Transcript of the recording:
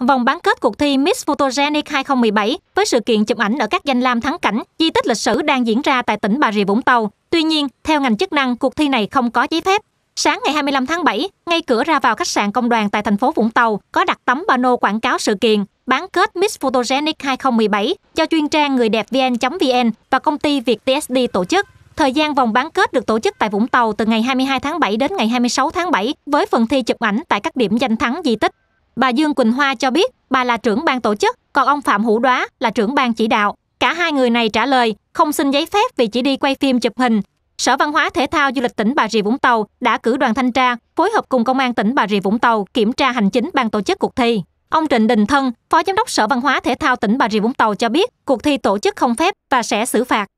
Vòng bán kết cuộc thi Miss Photogenic 2017 với sự kiện chụp ảnh ở các danh lam thắng cảnh, di tích lịch sử đang diễn ra tại tỉnh Bà Rịa Vũng Tàu. Tuy nhiên, theo ngành chức năng, cuộc thi này không có giấy phép. Sáng ngày 25 tháng 7, ngay cửa ra vào khách sạn Công đoàn tại thành phố Vũng Tàu có đặt tấm pano quảng cáo sự kiện bán kết Miss Photogenic 2017 do chuyên trang người đẹp vn.vn và công ty Việt TSD tổ chức. Thời gian vòng bán kết được tổ chức tại Vũng Tàu từ ngày 22 tháng 7 đến ngày 26 tháng 7 với phần thi chụp ảnh tại các điểm danh thắng di tích Bà Dương Quỳnh Hoa cho biết bà là trưởng ban tổ chức, còn ông Phạm Hữu Đoá là trưởng ban chỉ đạo. Cả hai người này trả lời không xin giấy phép vì chỉ đi quay phim chụp hình. Sở Văn hóa Thể thao Du lịch tỉnh Bà Rịa Vũng Tàu đã cử đoàn thanh tra phối hợp cùng Công an tỉnh Bà Rịa Vũng Tàu kiểm tra hành chính ban tổ chức cuộc thi. Ông Trịnh Đình Thân, Phó Giám đốc Sở Văn hóa Thể thao tỉnh Bà Rịa Vũng Tàu cho biết cuộc thi tổ chức không phép và sẽ xử phạt.